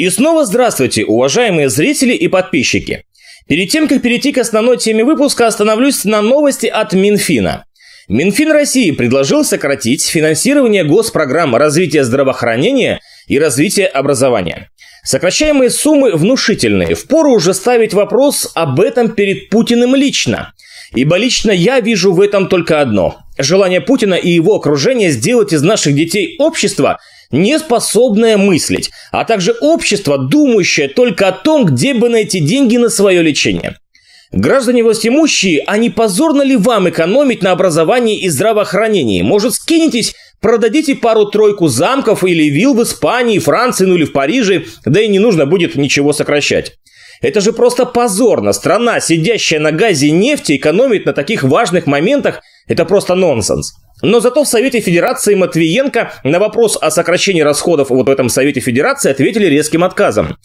И снова здравствуйте, уважаемые зрители и подписчики. Перед тем, как перейти к основной теме выпуска, остановлюсь на новости от Минфина. Минфин России предложил сократить финансирование госпрограмм развития здравоохранения и развития образования. Сокращаемые суммы внушительные, впору уже ставить вопрос об этом перед Путиным лично. Ибо лично я вижу в этом только одно – желание Путина и его окружения сделать из наших детей общество – не мыслить, а также общество, думающее только о том, где бы найти деньги на свое лечение. Граждане властимущие, а не позорно ли вам экономить на образовании и здравоохранении? Может, скинетесь, продадите пару-тройку замков или вил в Испании, Франции, ну или в Париже, да и не нужно будет ничего сокращать. Это же просто позорно. Страна, сидящая на газе и нефти, экономит на таких важных моментах. Это просто нонсенс. Но зато в Совете Федерации Матвиенко на вопрос о сокращении расходов вот в этом Совете Федерации ответили резким отказом.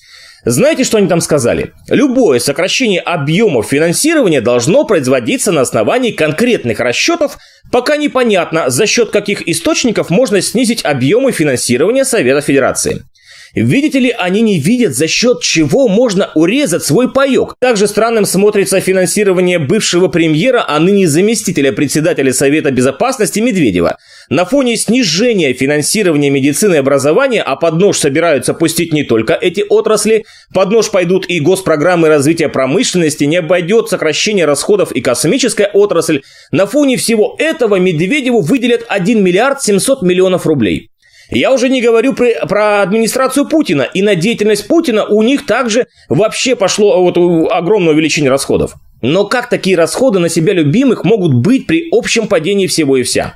Знаете, что они там сказали? Любое сокращение объемов финансирования должно производиться на основании конкретных расчетов, пока непонятно, за счет каких источников можно снизить объемы финансирования Совета Федерации. Видите ли, они не видят, за счет чего можно урезать свой паек. Также странным смотрится финансирование бывшего премьера, а ныне заместителя председателя Совета Безопасности Медведева. На фоне снижения финансирования медицины и образования, а под нож собираются пустить не только эти отрасли, под нож пойдут и госпрограммы развития промышленности, не обойдет сокращение расходов и космическая отрасль, на фоне всего этого Медведеву выделят 1 миллиард 700 миллионов рублей. Я уже не говорю про, про администрацию Путина. И на деятельность Путина у них также вообще пошло э, вот огромное увеличение расходов. Но как такие расходы на себя любимых могут быть при общем падении всего и вся?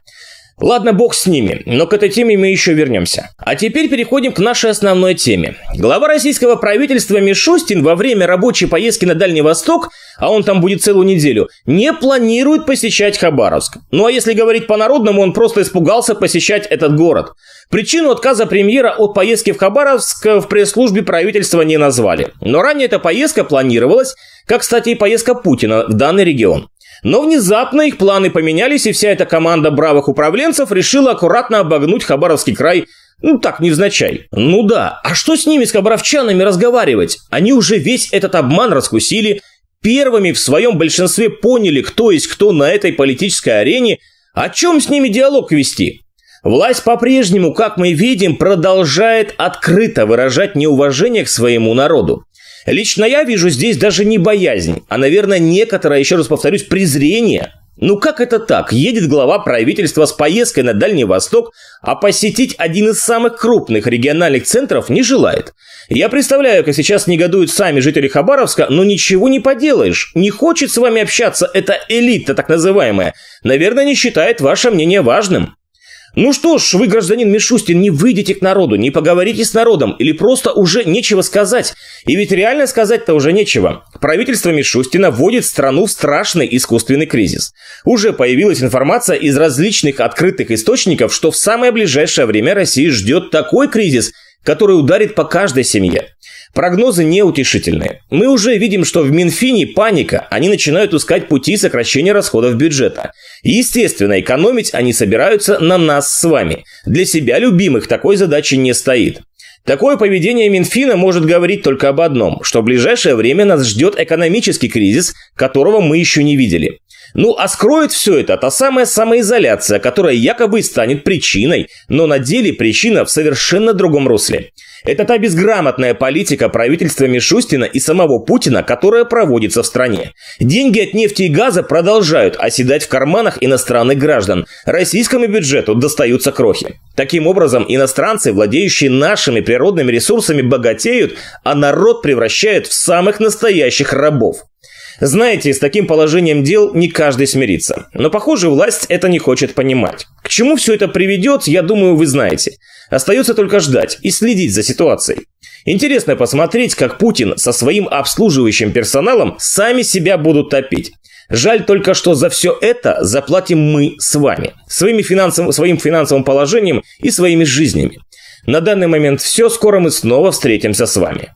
Ладно, бог с ними, но к этой теме мы еще вернемся. А теперь переходим к нашей основной теме. Глава российского правительства Мишустин во время рабочей поездки на Дальний Восток, а он там будет целую неделю, не планирует посещать Хабаровск. Ну а если говорить по-народному, он просто испугался посещать этот город. Причину отказа премьера от поездки в Хабаровск в пресс-службе правительства не назвали. Но ранее эта поездка планировалась, как, кстати, и поездка Путина в данный регион. Но внезапно их планы поменялись, и вся эта команда бравых управленцев решила аккуратно обогнуть Хабаровский край ну так, невзначай. Ну да, а что с ними, с хабаровчанами, разговаривать? Они уже весь этот обман раскусили, первыми в своем большинстве поняли, кто есть кто на этой политической арене, о чем с ними диалог вести? Власть по-прежнему, как мы видим, продолжает открыто выражать неуважение к своему народу. Лично я вижу здесь даже не боязнь, а, наверное, некоторое, еще раз повторюсь, презрение. Ну как это так? Едет глава правительства с поездкой на Дальний Восток, а посетить один из самых крупных региональных центров не желает. Я представляю, как сейчас негодуют сами жители Хабаровска, но ничего не поделаешь. Не хочет с вами общаться эта элита так называемая. Наверное, не считает ваше мнение важным. Ну что ж, вы, гражданин Мишустин, не выйдете к народу, не поговорите с народом, или просто уже нечего сказать. И ведь реально сказать-то уже нечего. Правительство Мишустина вводит страну в страшный искусственный кризис. Уже появилась информация из различных открытых источников, что в самое ближайшее время России ждет такой кризис, который ударит по каждой семье. Прогнозы неутешительные. Мы уже видим, что в Минфине паника, они начинают искать пути сокращения расходов бюджета. Естественно, экономить они собираются на нас с вами. Для себя любимых такой задачи не стоит. Такое поведение Минфина может говорить только об одном, что в ближайшее время нас ждет экономический кризис, которого мы еще не видели. Ну а скроет все это та самая самоизоляция, которая якобы станет причиной, но на деле причина в совершенно другом русле. Это та безграмотная политика правительства Мишустина и самого Путина, которая проводится в стране. Деньги от нефти и газа продолжают оседать в карманах иностранных граждан. Российскому бюджету достаются крохи. Таким образом, иностранцы, владеющие нашими природными ресурсами, богатеют, а народ превращают в самых настоящих рабов. Знаете, с таким положением дел не каждый смирится. Но, похоже, власть это не хочет понимать. К чему все это приведет, я думаю, вы знаете. Остается только ждать и следить за ситуацией. Интересно посмотреть, как Путин со своим обслуживающим персоналом сами себя будут топить. Жаль только, что за все это заплатим мы с вами, своими финансов, своим финансовым положением и своими жизнями. На данный момент все, скоро мы снова встретимся с вами.